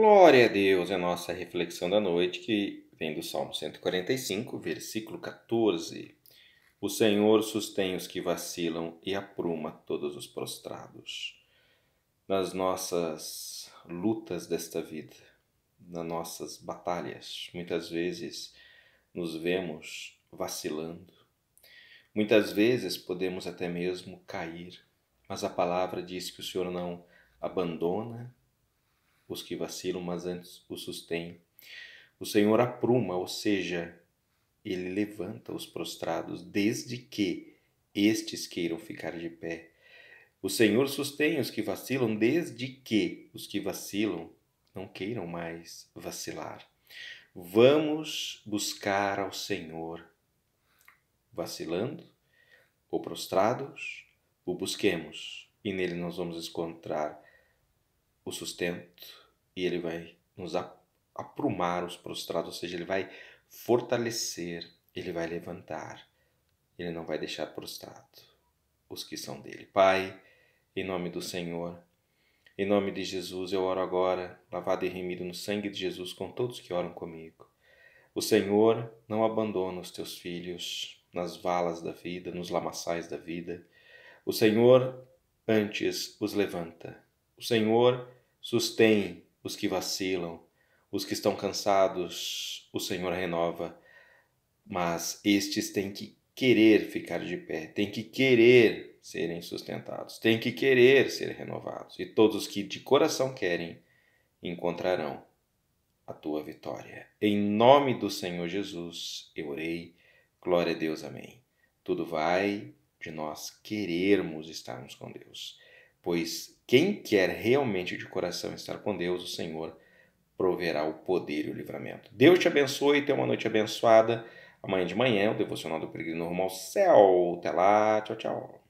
Glória a Deus, é a nossa reflexão da noite que vem do Salmo 145, versículo 14. O Senhor sustém os que vacilam e apruma todos os prostrados. Nas nossas lutas desta vida, nas nossas batalhas, muitas vezes nos vemos vacilando. Muitas vezes podemos até mesmo cair, mas a palavra diz que o Senhor não abandona os que vacilam, mas antes os sustém. O Senhor apruma, ou seja, ele levanta os prostrados, desde que estes queiram ficar de pé. O Senhor sustém os que vacilam, desde que os que vacilam não queiram mais vacilar. Vamos buscar ao Senhor. Vacilando ou prostrados, o busquemos e nele nós vamos encontrar o sustento e ele vai nos aprumar os prostrados, ou seja, ele vai fortalecer, ele vai levantar, ele não vai deixar prostrado os que são dele. Pai, em nome do Senhor, em nome de Jesus, eu oro agora, lavado e remido no sangue de Jesus, com todos que oram comigo. O Senhor não abandona os teus filhos nas valas da vida, nos lamaçais da vida. O Senhor antes os levanta. O Senhor Sustém os que vacilam, os que estão cansados, o Senhor renova. Mas estes têm que querer ficar de pé, têm que querer serem sustentados, têm que querer ser renovados. E todos os que de coração querem encontrarão a tua vitória. Em nome do Senhor Jesus, eu orei. Glória a Deus, amém. Tudo vai de nós querermos estarmos com Deus pois quem quer realmente de coração estar com Deus, o Senhor proverá o poder e o livramento. Deus te abençoe, e tenha uma noite abençoada. Amanhã de manhã, o devocional do Peregrino rumo ao céu. Até lá, tchau, tchau.